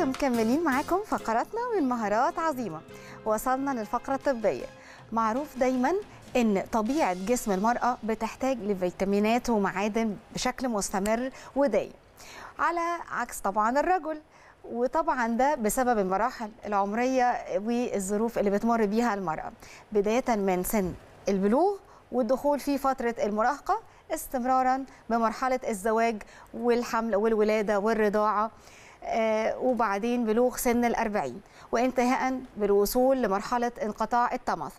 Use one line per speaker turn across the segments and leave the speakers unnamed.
لسه مكملين معاكم فقراتنا من مهارات عظيمة وصلنا للفقرة الطبية معروف دايما ان طبيعة جسم المرأة بتحتاج لفيتامينات ومعادن بشكل مستمر ودايم على عكس طبعا الرجل وطبعا ده بسبب المراحل العمرية والظروف اللي بتمر بيها المرأة بداية من سن البلوغ والدخول في فترة المراهقة استمرارا بمرحلة الزواج والحمل والولادة والرضاعة آه، وبعدين بلوغ سن الأربعين وانتهاء بالوصول لمرحلة انقطاع الطمث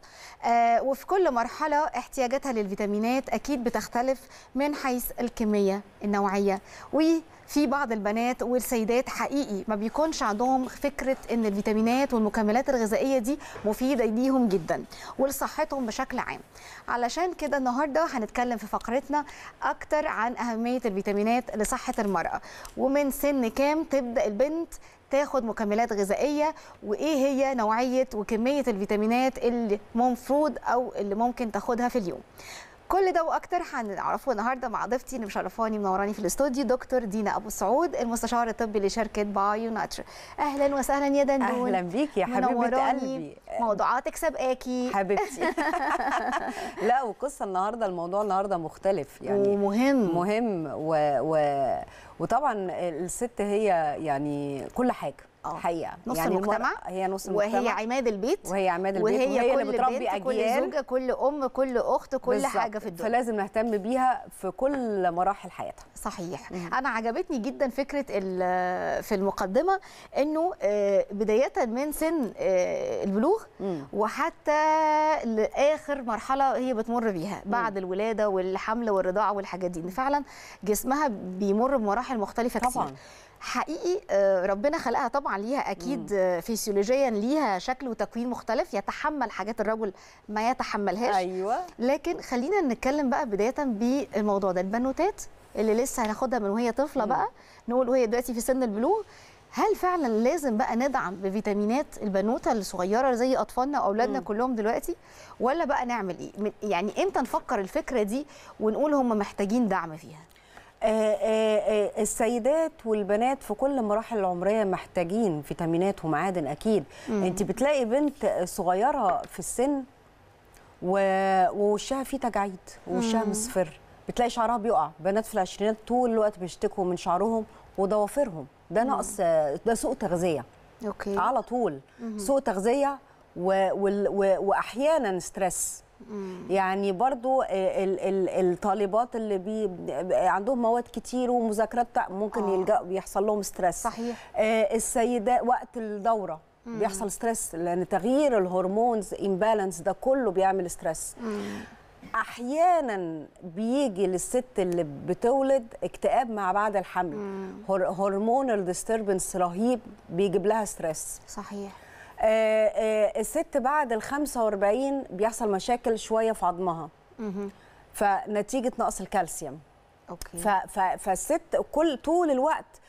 آه، وفي كل مرحلة احتياجاتها للفيتامينات أكيد بتختلف من حيث الكمية النوعية وفي بعض البنات والسيدات حقيقي ما بيكونش عندهم فكرة أن الفيتامينات والمكملات الغذائية دي مفيدة ليهم جدا ولصحتهم بشكل عام علشان كده النهاردة هنتكلم في فقرتنا أكتر عن أهمية الفيتامينات لصحة المرأة ومن سن كام تبدأ تبدا البنت تاخد مكملات غذائيه وايه هي نوعيه وكميه الفيتامينات اللي مفروض او اللي ممكن تاخدها في اليوم كل ده واكتر هنعرفه النهارده مع ضيفتي اللي مشرفاني منوراني في الاستوديو دكتور دينا ابو سعود المستشار الطبي لشركه ناتر اهلا وسهلا يا دندون اهلا بيكي يا حبيبه قلبي
موضوعاتك سابقاكي حبيبتي لا وقصه النهارده الموضوع النهارده مختلف يعني ومهم مهم و... و... وطبعا الست هي يعني كل حاجه آه. حقيقه نص يعني المجتمع هي نص المجتمع وهي عماد البيت وهي عماد البيت وهي, وهي كل اللي بتربي بنت اجيال كل زوجه
كل ام كل
اخت كل بالزبط. حاجه في الدنيا فلازم نهتم بيها في كل مراحل حياتها صحيح مم.
انا عجبتني جدا فكره في المقدمه انه آه، بدايه من سن آه، البلوغ وحتى لاخر مرحله هي بتمر بيها بعد مم. الولاده والحمل والرضاعه والحاجات دي فعلا جسمها بيمر بمراحل مختلفه طبعا. كثير. حقيقي ربنا خلقها طبعا طبعا ليها اكيد مم. فيسيولوجيا ليها شكل وتكوين مختلف يتحمل حاجات الرجل ما يتحملهاش ايوه لكن خلينا نتكلم بقى بدايه بالموضوع ده البنوتات اللي لسه هناخدها من وهي طفله مم. بقى نقول وهي دلوقتي في سن البلوغ هل فعلا لازم بقى ندعم بفيتامينات البنوته الصغيره زي اطفالنا واولادنا كلهم دلوقتي ولا بقى نعمل ايه يعني امتى نفكر الفكره دي ونقول هم محتاجين دعم فيها
آه، آه، آه، السيدات والبنات في كل المراحل العمريه محتاجين فيتامينات ومعادن اكيد مم. انت بتلاقي بنت صغيره في السن ووشها فيه تجاعيد ووشها مصفر بتلاقي شعرها بيقع بنات في العشرينات طول الوقت بيشتكوا من شعرهم وضوافرهم ده نقص ده سوء تغذيه اوكي على طول مم. سوء تغذيه و... و... و... واحيانا ستريس يعني برضو الطالبات اللي بي عندهم مواد كتير ومذاكرات ممكن آه. يلجأوا بيحصل لهم ستريس صحيح آه، السيدات وقت الدوره مم. بيحصل ستريس لان تغيير الهرمونز امبالانس ده كله بيعمل ستريس احيانا بيجي للست اللي بتولد اكتئاب مع بعد الحمل هرمون الديستربنس رهيب بيجيب لها ستريس صحيح آه، آه، الست بعد ال 45 بيحصل مشاكل شويه في عظمها فنتيجه نقص الكالسيوم اوكي فالست كل طول الوقت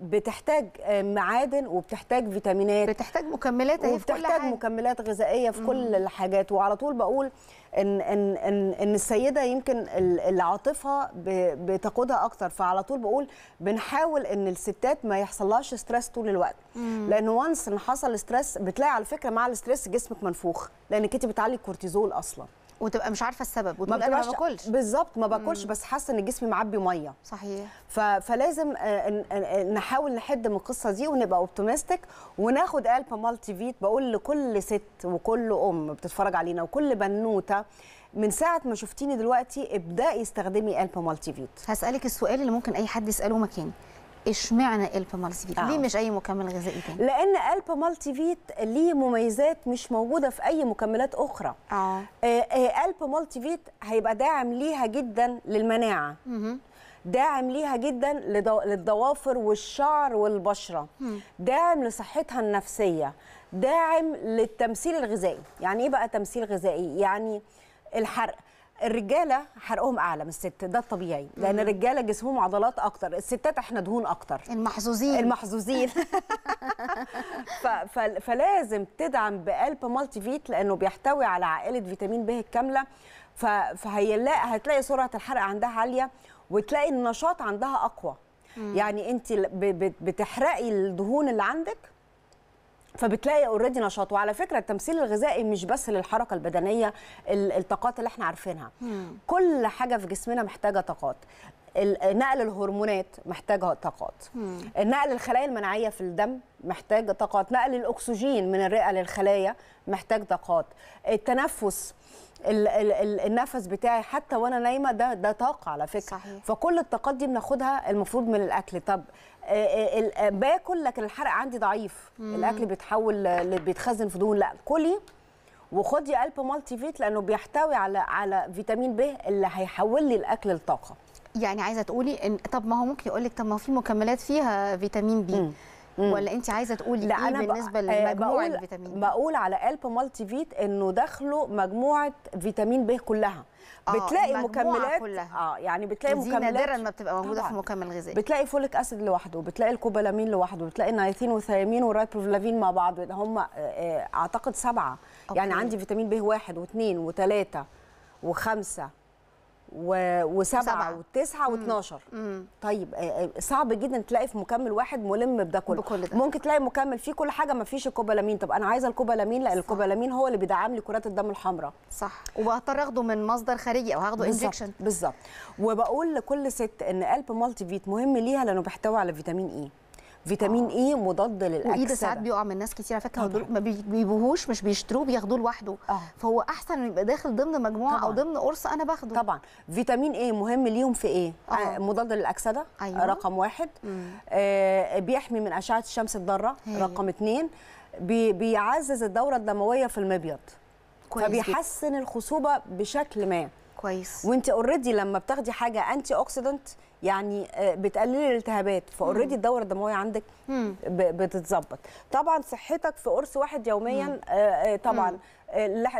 بتحتاج آه، معادن وبتحتاج فيتامينات بتحتاج مكملات اهي في كل حاجه مكملات غذائيه في مم. كل الحاجات وعلى طول بقول ان ان ان, إن السيده يمكن العاطفه بتقودها اكتر فعلى طول بقول بنحاول ان الستات ما يحصلهاش ستريس طول الوقت مم. لان وانس ان حصل ستريس بتلاقي على فكره مع الستريس جسمك منفوخ لانك انت بتعلي الكورتيزول اصلا وتبقى مش عارفه السبب وتقول انا ما باكلش بالظبط ما باكلش بس حاسه ان جسمي معبي ميه صحيح ف... فلازم آه، نحاول نحد من القصه دي ونبقى اوبتيمستيك وناخد قلب مالتي فيت بقول لكل ست وكل ام بتتفرج علينا وكل بنوته من ساعه ما شفتيني دلوقتي ابداي استخدمي قلب مالتي فيت هسالك السؤال اللي ممكن اي حد يساله مكاني اشمعنى الب مالتي فيت؟ آه. ليه مش
اي مكمل غذائي
تاني؟ لان الب مالتي فيت ليه مميزات مش موجوده في اي مكملات اخرى. اه, آه الب مالتي فيت هيبقى داعم ليها جدا للمناعه. مه. داعم ليها جدا للضوافر والشعر والبشره داعم لصحتها النفسيه داعم للتمثيل الغذائي يعني ايه بقى تمثيل غذائي يعني الحرق الرجاله حرقهم اعلى من الست ده الطبيعي لان الرجاله جسمهم عضلات اكتر الستات احنا دهون اكتر المحظوظين المحظوظين فلازم تدعم بقلب مالتي فيت لانه بيحتوي على عائله فيتامين ب الكامله فهيلاقي هتلاقي سرعه الحرق عندها عاليه وتلاقي النشاط عندها اقوى يعني انت بتحرقي الدهون اللي عندك فبتلاقي اوريدي نشاط وعلى فكره التمثيل الغذائي مش بس للحركه البدنيه الطاقات اللي احنا عارفينها مم. كل حاجه في جسمنا محتاجه طاقات نقل الهرمونات محتاجه طاقات نقل الخلايا المناعيه في الدم محتاج طاقات نقل الاكسجين من الرئه للخلايا محتاج طاقات التنفس النفس بتاعي حتى وانا نايمه ده ده طاقه على فكره صحيح. فكل الطاقات دي بناخدها المفروض من الاكل طب آه، آه، آه، باكل لكن الحرق عندي ضعيف مم. الاكل بيتحول بيتخزن في دهون لا كلي وخدي قلب مالتي فيت لانه بيحتوي على على فيتامين ب اللي هيحول لي الاكل لطاقه يعني عايزه تقولي ان طب ما هو ممكن يقول
لك طب ما في مكملات فيها
فيتامين بي مم. ولا انت عايزه تقولي لا ايه أنا بالنسبه آه، لمجموعه الفيتامين بقول على الب مالتي فيت انه داخله مجموعه فيتامين ب كلها آه، بتلاقي مكملات كلها. اه يعني بتلاقي مكملات نادرا ما بتبقى موجوده طبعا. في مكمل غذائي بتلاقي فوليك اسيد لوحده بتلاقي الكوبالامين لوحده بتلاقي النياثين والثيامين والرايبروفلافين مع بعض هم آه، اعتقد سبعه أوكي. يعني عندي فيتامين ب واحد واثنين وثلاثه وخمسه وسبعه وتسعه و12 طيب آه، آه، صعب جدا تلاقي في مكمل واحد ملم بده كله بكل ده. ممكن تلاقي مكمل فيه كل حاجه ما فيش الكوبالامين طب انا عايزه الكوبالامين لا الكوبالامين هو اللي بيدعم لي كرات الدم الحمراء صح وهضطر اخده من مصدر خارجي او هاخده انجكشن بالظبط وبقول لكل ست ان قلب مالتي فيت مهم ليها لانه بيحتوي على فيتامين اي e. فيتامين اي مضاد للاكسده ده ساعات
بيقع من ناس كتير على فكره آه. ما بيجيبوهوش مش بيشتروه بياخدوه لوحده آه. فهو احسن انه يبقى داخل ضمن مجموعه طبعًا. او ضمن
قرص انا باخده طبعا فيتامين اي مهم ليهم في ايه آه. آه. مضاد للاكسده أيوة. رقم واحد آه بيحمي من اشعه الشمس الضاره رقم اثنين بي بيعزز الدوره الدمويه في المبيض كويس فبيحسن الخصوبه بشكل ما كويس وانت اوريدي لما بتاخدي حاجه انتي اوكسيدنت يعني آه، بتقلل الالتهابات فاوريدي الدوره الدمويه عندك بتتظبط طبعا صحتك في قرص واحد يوميا آه، آه، طبعا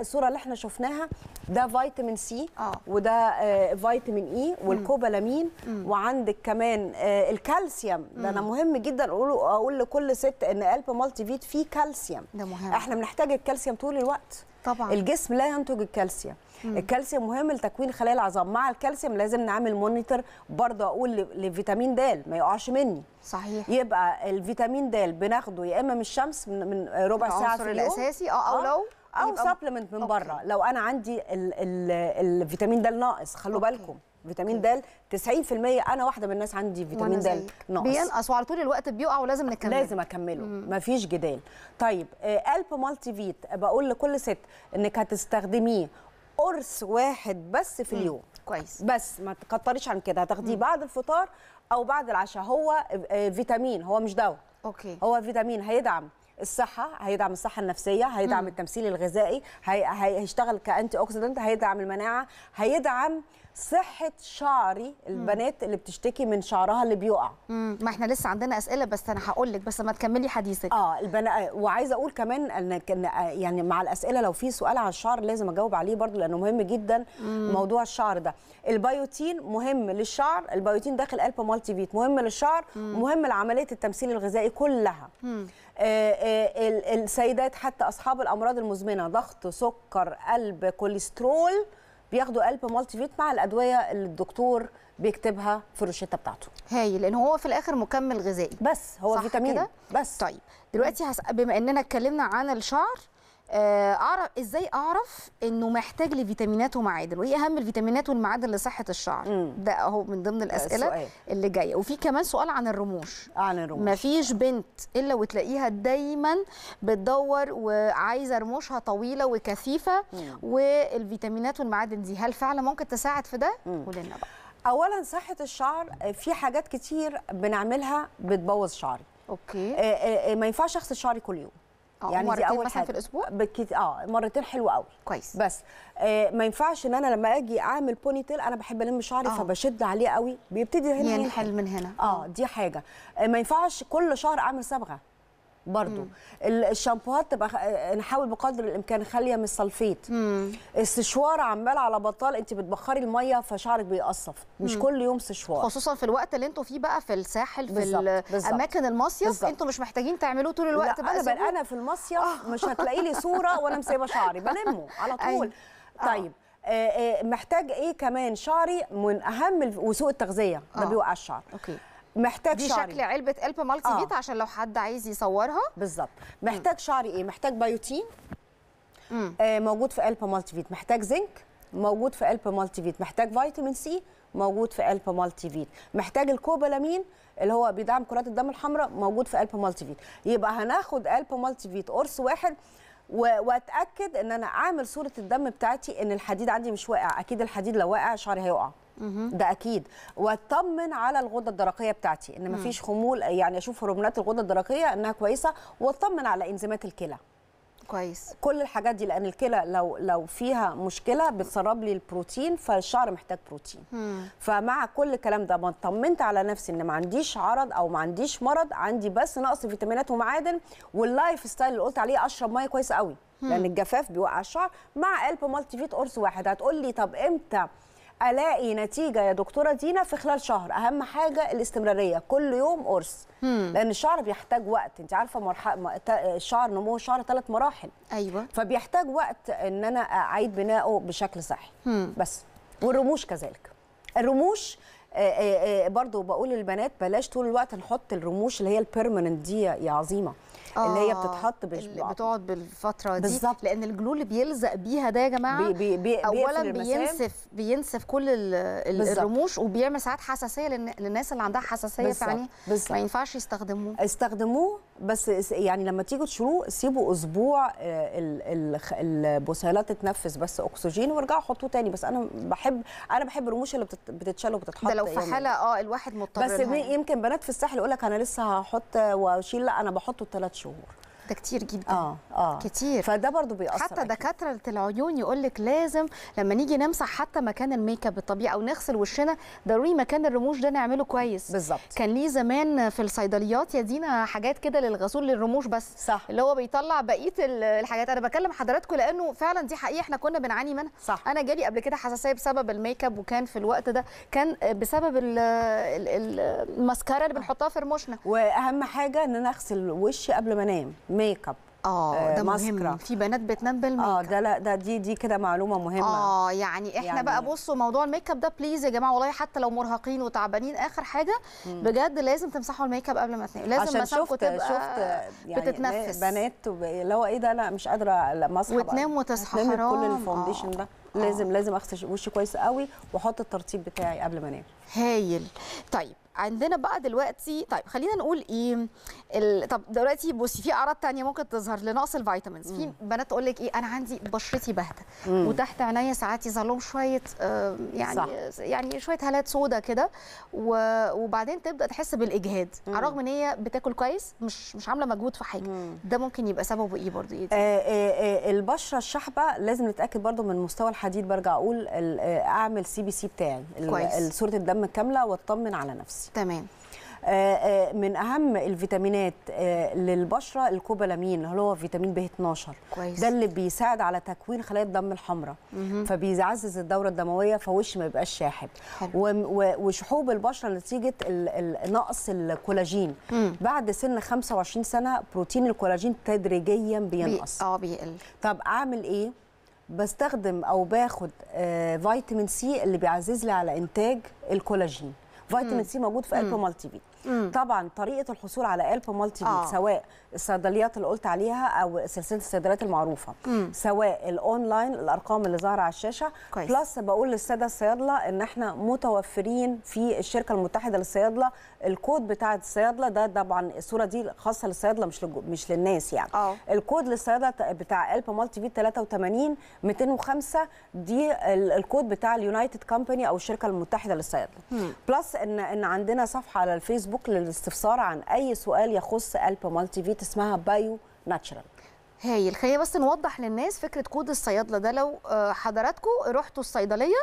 الصوره اللي احنا شفناها ده فيتامين سي آه. وده فيتامين اي e، والكوبالامين وعندك كمان الكالسيوم ده انا مهم جدا اقول اقول لكل ست ان قلب مالتي فيت فيه كالسيوم ده مهم احنا بنحتاج الكالسيوم طول الوقت طبعا الجسم لا ينتج الكالسيوم الكالسيوم مهم لتكوين خلايا العظام مع الكالسيوم لازم نعمل مونيتور برضه اقول لفيتامين د ما يقعش مني صحيح يبقى الفيتامين د بناخده يا اما من الشمس من ربع ساعه في اليوم الاساسي اه او آه، لو او سبلمنت من بره لو انا عندي ال ال الفيتامين د ناقص خلوا بالكم فيتامين د 90% انا واحده من الناس عندي فيتامين د ناقص بينقص وعلى طول الوقت بيقع ولازم نكمل لازم اكمله مفيش جدال طيب قلب آه، مالتي فيت بقول لكل ست انك هتستخدميه قرص واحد بس في اليوم كويس بس ما تكتريش عن كده هتاخديه بعد الفطار او بعد العشاء هو آه، فيتامين هو مش دواء اوكي هو فيتامين هيدعم الصحه هيدعم الصحه النفسيه هيدعم مم. التمثيل الغذائي هي... هيشتغل كانتي اوكسيدنت هيدعم المناعه هيدعم صحه شعري البنات اللي بتشتكي من شعرها اللي بيقع مم. ما احنا لسه عندنا اسئله بس انا هقول لك بس ما تكملي حديثك اه البنا وعايزه اقول كمان ان آه، يعني مع الاسئله لو في سؤال على الشعر لازم اجاوب عليه برضو لانه مهم جدا مم. موضوع الشعر ده البيوتين مهم للشعر البيوتين داخل قلب مالتي فيت مهم للشعر مم. مهم لعمليه التمثيل الغذائي كلها مم. آه، آه، السيدات حتى اصحاب الامراض المزمنه ضغط سكر قلب كوليسترول بياخدوا قلب مالتي فيت مع الادويه اللي الدكتور بيكتبها في الروشته بتاعته هاي لان
هو في الاخر مكمل غذائي بس هو صح فيتامين بس طيب دلوقتي بما اننا اتكلمنا عن الشعر آه، اعرف ازاي اعرف انه محتاج لفيتامينات ومعادن وايه اهم الفيتامينات والمعادن لصحه الشعر مم. ده اهو من ضمن الاسئله السؤال. اللي جايه وفي كمان سؤال عن الرموش عن الرموش مفيش بنت الا وتلاقيها دايما بتدور وعايزه رموشها طويله وكثيفه مم. والفيتامينات والمعادن دي هل
فعلا ممكن تساعد في ده قول لنا بقى اولا صحه الشعر آه، في حاجات كتير بنعملها بتبوظ شعري اوكي آه، ما ينفعش اغسل شعري كل يوم آه، يعني مرتين دي اول مثلا حاجة. في الاسبوع بكت... اه مرتين حلو قوي كويس بس آه ما ينفعش ان انا لما اجي اعمل بوني تيل انا بحب الم شعري آه. فبشد عليه قوي بيبتدي هنا ينحل يعني من هنا آه،, اه دي حاجه آه ما ينفعش كل شهر اعمل صبغه برضو مم. الشامبوهات تبقى نحاول بقدر الامكان خاليه من السلفيت السشوار عمال على بطال انت بتبخري الميه فشعرك بيقصف مش مم. كل يوم سشوار خصوصا في الوقت اللي انتوا فيه بقى في
الساحل في بالزبط. الاماكن المصيف انتوا مش محتاجين تعملوه طول الوقت بقى انا انا
في المصيف آه. مش هتلاقي لي صوره وانا مسيبه شعري بلمه على طول أي. آه. طيب آه،, آه. محتاج ايه كمان شعري من اهم وسوء التغذيه ما آه. بيوقع الشعر اوكي محتاج دي شعري دي شكل علبه قلب مالتي آه. بيت عشان لو حد عايز يصورها بالظبط محتاج م. شعري ايه محتاج بيوتين آه موجود في قلب مالتي فيت محتاج زنك موجود في قلب مالتي فيت محتاج فيتامين سي موجود في قلب مالتي فيت محتاج الكوبالامين اللي هو بيدعم كرات الدم الحمراء موجود في قلب مالتي فيت يبقى هناخد قلب مالتي فيت قرص واحد واتاكد ان انا اعمل صوره الدم بتاعتي ان الحديد عندي مش واقع اكيد الحديد لو واقع شعري هيقع ده اكيد واطمن على الغده الدرقيه بتاعتي ان مفيش خمول يعني اشوف هرمونات الغده الدرقيه انها كويسه واطمن على انزيمات الكلى كويس كل الحاجات دي لان الكلى لو لو فيها مشكله بتسرب لي البروتين فالشعر محتاج بروتين مم. فمع كل الكلام ده ما اطمنت على نفسي ان ما عنديش عرض او ما عنديش مرض عندي بس نقص فيتامينات ومعادن واللايف ستايل اللي قلت عليه اشرب ميه كويس قوي مم. لان الجفاف بيوقع الشعر مع قلب مالتي فيت قرص واحد هتقول لي طب امتى الاقي نتيجه يا دكتوره دينا في خلال شهر اهم حاجه الاستمراريه كل يوم قرص لان الشعر بيحتاج وقت انت عارفه مرحله الشعر نمو الشعر ثلاث مراحل ايوه فبيحتاج وقت ان انا اعيد بنائه بشكل صحي بس والرموش كذلك الرموش برضو بقول للبنات بلاش طول الوقت نحط الرموش اللي هي البيرمننت دي يا عظيمه آه اللي هي آه، بتتحط بالشبع بتقعد بالفتره دي بالزبط. لان الجلو اللي بيلزق بيها ده يا جماعه بي بي بي اولا بينسف
بينسف كل الرموش وبيعمل ساعات حساسيه للناس اللي عندها حساسيه يعني
ما ينفعش يستخدموه استخدموه بس يعني لما تيجوا تشروه سيبوا اسبوع آه، البصيلات تتنفس بس اكسجين وارجعوا حطوه تاني بس انا بحب انا بحب الرموش اللي بتتشال وبتتحط ده لو في يعني. حاله اه الواحد مضطر بس يمكن بنات في الساحل يقول لك انا لسه هحط واشيل لا انا بحطه الثلاث 收获。ده كتير جدا اه
اه كتير فده برضو بيأثر حتى دكاتره العيون يقول لك لازم لما نيجي نمسح حتى مكان الميك اب الطبيعي او نغسل وشنا ضروري مكان الرموش ده نعمله كويس بالظبط كان ليه زمان في الصيدليات يا دينا حاجات كده للغسول للرموش بس صح اللي هو بيطلع بقيه الحاجات انا بكلم حضراتكم لانه فعلا دي حقيقه احنا كنا بنعاني منها صح انا جالي قبل كده حساسيه بسبب الميك اب وكان في الوقت ده كان بسبب الماسكارا
اللي بنحطها في رموشنا واهم حاجه ان انا اغسل وشي قبل ما انام ميك اب اه, آه، ده مهم في بنات بتنام آه، بالميك اب اه ده لا ده دي دي كده معلومه مهمه اه يعني احنا يعني بقى
بصوا موضوع الميك اب ده بليز يا جماعه والله حتى لو مرهقين وتعبانين اخر حاجه مم. بجد لازم تمسحوا الميك اب قبل ما تنام لازم مسامكم تبقى شفت يعني بتتنفس بنات
اللي هو ايه ده لا مش قادره لا وتنام وتصحى حرام كل الفونديشن آه. ده لازم آه. لازم اغسل وشي كويس قوي واحط الترطيب بتاعي قبل ما انام هايل طيب عندنا بقى
دلوقتي طيب خلينا نقول ايه ال... طب دلوقتي بصي في اعراض ثانيه ممكن تظهر لنقص الفيتامينز في بنات تقول لك ايه انا عندي بشرتي باهته وتحت عينيا ساعات يظهر لهم شويه آه يعني صح. يعني شويه هالات سودا كده و... وبعدين تبدا تحس
بالاجهاد على الرغم ان هي بتاكل كويس مش مش عامله مجهود في حاجه مم. ده ممكن يبقى سببه ايه برضه ايه آه،, آه آه البشره الشحبه لازم نتاكد برضه من مستوى الحديد برجع اقول آه، اعمل سي بي سي بتاعي صوره الدم كامله واطمن على نفسي تمام آه، آه، من اهم الفيتامينات آه، للبشره الكوبالامين اللي هو فيتامين ب 12 كويس. ده اللي بيساعد على تكوين خلايا الدم الحمراء فبيعزز الدوره الدمويه فوش ما يبقاش شاحب وشحوب البشره نتيجه نقص الكولاجين مم. بعد سن 25 سنه بروتين الكولاجين تدريجيا بينقص اه بي... بيقل طب اعمل ايه بستخدم او باخد فيتامين سي اللي بيعزز لي على انتاج الكولاجين فيتامين سي موجود في الب مالتي بي طبعا طريقه الحصول على الب مالتي بي آه. سواء الصيدليات اللي قلت عليها او سلسله الصيدليات المعروفه مم. سواء الاونلاين الارقام اللي ظاهره على الشاشه كويس. بلس بقول للساده الصيادله ان احنا متوفرين في الشركه المتحده للصيادله الكود بتاع الصيادله ده طبعا الصوره دي خاصه للصيادله مش مش للناس يعني أوه. الكود للصيادله بتاع الب مالتي في 83 205 دي الكود بتاع اليونايتد كومباني او الشركه المتحده للصيادله بلس ان ان عندنا صفحه على الفيسبوك للاستفسار عن اي سؤال يخص الب مالتي فيت اسمها بايو ناتشرال
هايل خلينا بس نوضح للناس فكره كود الصيادله ده لو آه، حضراتكم رحتوا الصيدليه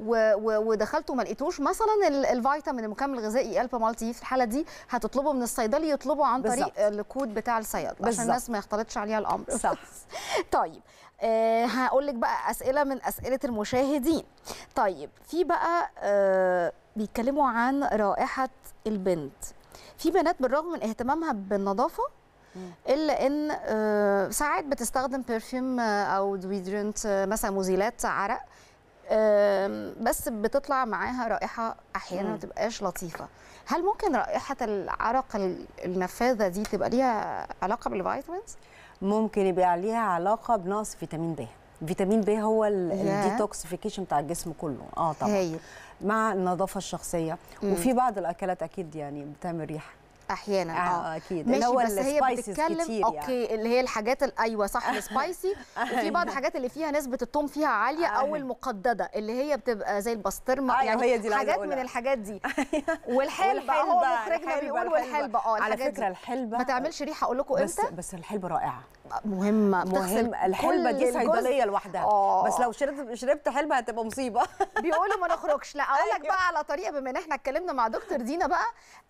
ودخلتوا ما لقيتوش مثلا الفيتامين المكمل الغذائي الب مالتي في الحاله دي هتطلبه من الصيدلي يطلبه عن طريق بالزبط. الكود بتاع الصيادله عشان الناس ما يختلطش عليها الامر صح طيب أه هقول لك بقى اسئله من اسئله المشاهدين طيب في بقى أه بيتكلموا عن رائحه البنت في بنات بالرغم من اهتمامها بالنظافه الا ان آه، ساعات بتستخدم برفيوم آه، او ديودرنت آه، مثلا مزيلات عرق بس بتطلع معاها رائحه احيانا ما تبقاش لطيفه هل ممكن رائحه
العرق النفاذه دي تبقى ليها علاقه بالفيتامينز ممكن يبقى ليها علاقه بنقص فيتامين ب فيتامين ب هو الديتوكسيفيكيشن بتاع الجسم كله اه طبعا هي. مع النظافه الشخصيه مم. وفي بعض الاكلات اكيد يعني بتعمل ريحه احيانا اه, آه. اكيد اللي هو السبايسز هي بتتكلم كتير يعني. اوكي
يعني. اللي هي الحاجات ايوه صح سبايسي أيوة. وفي بعض الحاجات اللي فيها نسبه الثوم فيها عاليه او أيوة. المقدده اللي هي بتبقى زي البسطرمه أيوة، يعني هي دي حاجات من الحاجات دي والحلبه هو مخرجنا بيقول والحلبه اه على فكره
الحلبه ما تعملش ريحه اقول لكم امتى بس الحلبه رائعه
مهمه مهم الحلبه دي صيدليه لوحدها آه. بس
لو شربت شربت حلبه هتبقى مصيبه
بيقولوا ما نخرجش لا اقول لك بقى على طريقه بما ان احنا اتكلمنا مع دكتور دينا بقى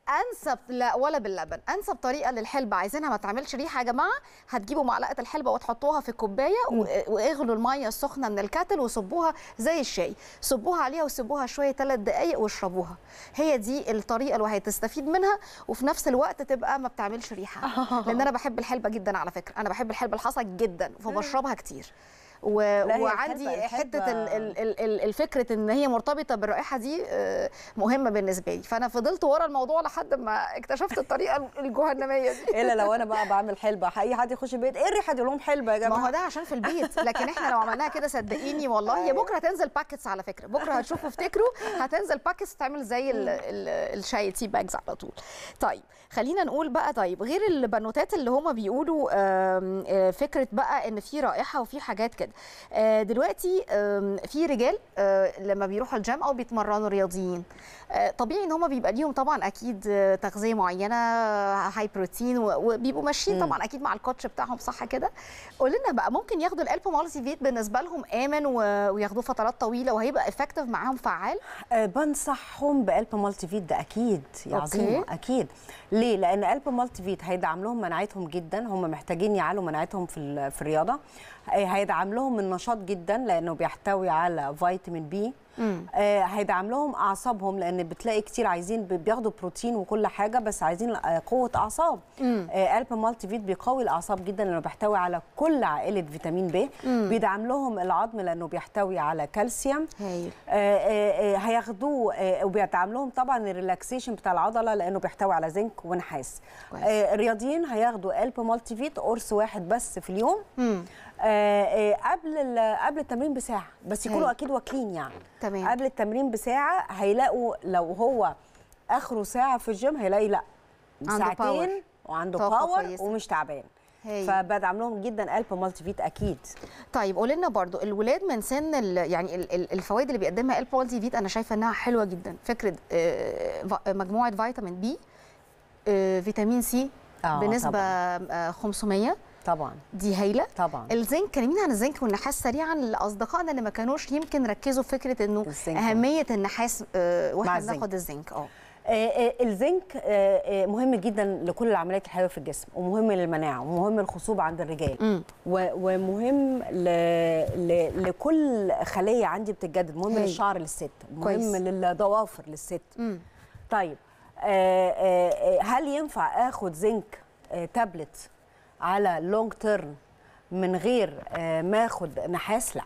انسب لا ولا باللبن انسب طريقه للحلبه عايزينها ما تعملش ريحه يا جماعه هتجيبوا معلقه الحلبه وتحطوها في كوبايه واغلوا الميه السخنه من الكاتل وصبوها زي الشاي صبوها عليها وسيبوها شويه ثلاث دقائق واشربوها هي دي الطريقه اللي هتستفيد منها وفي نفس الوقت تبقى ما بتعملش ريحه لان انا بحب الحلبه جدا على فكره انا بحب الحلبه الحصى جدا فبشربها كتير وعندي حته الفكره ان هي مرتبطه بالرائحه دي آه، مهمه بالنسبه لي فانا فضلت ورا الموضوع لحد ما اكتشفت الطريقه الجهنميه دي الا لو انا بقى بعمل حلبه اي حد يخش البيت ايه الريحه دي لهم حلبه يا جماعه ما هو ده عشان في البيت لكن احنا لو عملناها كده صدقيني والله هي أيوة. بكره هتنزل باكتس على فكره بكره هتشوفوا افتكروا هتنزل باكتس تعمل زي الشاي تي باجز على طول طيب خلينا نقول بقى طيب غير البنوتات اللي هم بيقولوا آه، فكره بقى ان في رائحه وفي حاجات كده الاولاد آه، دلوقتي في رجال آه، لما بيروحوا الجيم او بيتمرنوا رياضيين آه، طبيعي ان هم بيبقى ليهم طبعا اكيد تغذيه معينه هاي بروتين وبيبقوا ماشيين طبعا اكيد مع الكوتش بتاعهم صح كده قول لنا بقى ممكن ياخدوا فيت بالنسبه لهم امن وياخدوه فترات طويله وهيبقى افكتيف
معاهم فعال بنصحهم فيت ده اكيد يا عظيمه اكيد ليه لان فيت هيدعم لهم مناعتهم جدا هم محتاجين يعلوا مناعتهم في في الرياضه هيدعم لهم النشاط جدا لانه بيحتوي على فيتامين بي آه، هيدعم لهم اعصابهم لان بتلاقي كتير عايزين بياخدوا بروتين وكل حاجه بس عايزين آه، قوه اعصاب آه، الب مالتي فيت بيقوي الاعصاب جدا لانه بيحتوي على كل عائله فيتامين بي بيدعم لهم العظم لانه بيحتوي على كالسيوم هياخدوه وبيدعم لهم طبعا الريلاكسيشن بتاع العضله لانه بيحتوي على زنك ونحاس الرياضيين هياخدوا الب مالتي فيت قرص واحد بس في اليوم قبل قبل التمرين بساعه بس يكونوا هي. اكيد واكلين يعني طيب. تمام. قبل التمرين بساعه هيلاقوا لو هو اخره ساعه في الجيم هيلاقي لا ساعتين وعنده باور كويسة. ومش تعبان فبدعم لهم جدا
الب مالتي فيت اكيد طيب قول لنا برضو الولاد من سن يعني الفوائد اللي بيقدمها الب مالتي فيت انا شايفه انها حلوه جدا فكره آه، مجموعه فيتامين بي آه، فيتامين سي آه بنسبه طبعا. آه، 500 طبعا دي هايله طبعا الزنك كلمينا عن الزنك والنحاس سريعا لاصدقائنا اللي ما كانوش يمكن ركزوا في فكره انه
آه. اهميه النحاس آه، واحنا بناخد الزنك اه, آه، الزنك مهم جدا لكل العمليات الحيويه في الجسم ومهم للمناعه ومهم للخصوبه عند الرجال ومهم ل... ل... لكل خليه عندي بتتجدد مهم هي. للشعر للست مهم للضوافر للست طيب هل ينفع اخد زنك تابلت على لونج تيرم من غير آه، ما اخد نحاس لا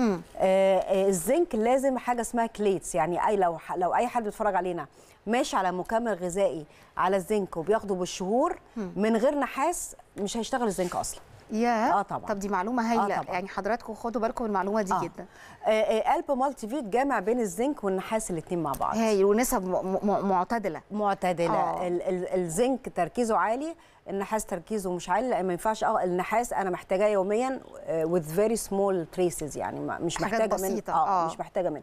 آه، آه، الزنك لازم حاجه اسمها كليتس يعني اي لو لو اي حد بيتفرج علينا ماشي على مكمل غذائي على الزنك وبياخده بالشهور من غير نحاس مش هيشتغل الزنك اصلا يا اه طبعا طب دي معلومه هايله آه يعني حضراتكم خدوا بالكم من المعلومه دي آه. جدا آه آه الب مالتي فيت جامع بين الزنك والنحاس الاثنين مع بعض هايل ونسب معتدله معتدله آه. ال ال الزنك تركيزه عالي النحاس تركيزه مش عالي لان ما ينفعش اه النحاس انا محتاجاه يوميا وذ فيري سمول تريسز يعني مش محتاجه من آه, اه مش محتاجه منه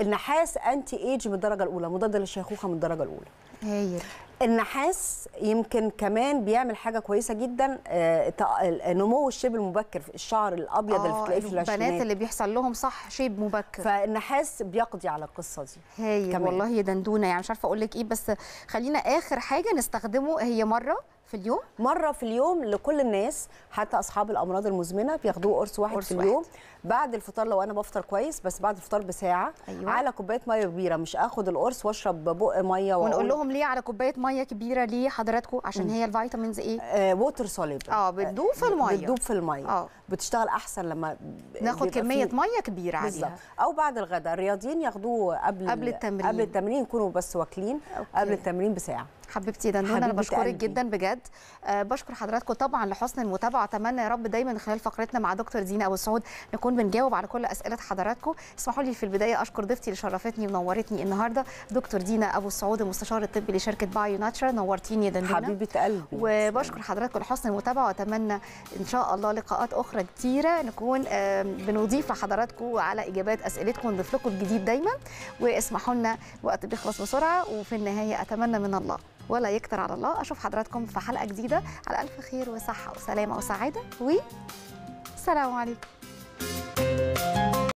النحاس انتي ايج من الدرجه الاولى مضاد للشيخوخه من الدرجه الاولى هايل النحاس يمكن كمان بيعمل حاجه كويسه جدا آه، آه، نمو الشيب المبكر الشعر الابيض اللي بتلاقيه آه، في العشرينات البنات اللي
بيحصل لهم صح شيب مبكر
فالنحاس بيقضي على القصه
دي كمان. والله دندونه يعني مش عارفه اقول لك ايه بس خلينا اخر حاجه
نستخدمه هي مره في اليوم مره في اليوم لكل الناس حتى اصحاب الامراض المزمنه بياخدوه قرص واحد قرص في اليوم واحد. بعد الفطار لو انا بفطر كويس بس بعد الفطار بساعه أيوة. على كوبايه ميه كبيره مش اخد القرص واشرب بق ميه ونقول لهم
ليه على كوبايه ميه كبيره ليه حضراتكم عشان هي الفيتامينز ايه آه ووتر اه
بتدوب في الميه بتدوب في الميه آه. بتشتغل احسن لما ناخد كميه فيه. ميه كبيره عليها بالزبط. او بعد الغداء الرياضيين ياخدوه قبل قبل التمرين قبل التمرين يكونوا بس واكلين قبل التمرين بساعه حبيبتي
حبيبتي انا بشكرك جدا بجد أه بشكر حضراتكم طبعا لحسن المتابعه اتمنى يا رب دايما خلال فقرتنا مع دكتور دينا ابو سعود نكون بنجاوب على كل اسئله حضراتكم اسمحوا لي في البدايه اشكر ضيفتي اللي شرفتني ونورتني النهارده دكتور دينا ابو سعود المستشار الطبي لشركه بايو ناتشر نورتيني يا دندونه حبيبه قلبي وبشكر حضراتكم لحسن المتابعه واتمنى ان شاء الله لقاءات اخرى كتيره نكون بنضيف لحضراتكم على اجابات اسئلتكم ونضيف لكم الجديد دايما واسمحوا لنا وقت بيخلص بسرعه وفي النهايه اتمنى من الله ولا يكتر على الله اشوف حضراتكم في حلقه جديده على الف خير وصحه وسلامه وسعاده والسلام عليكم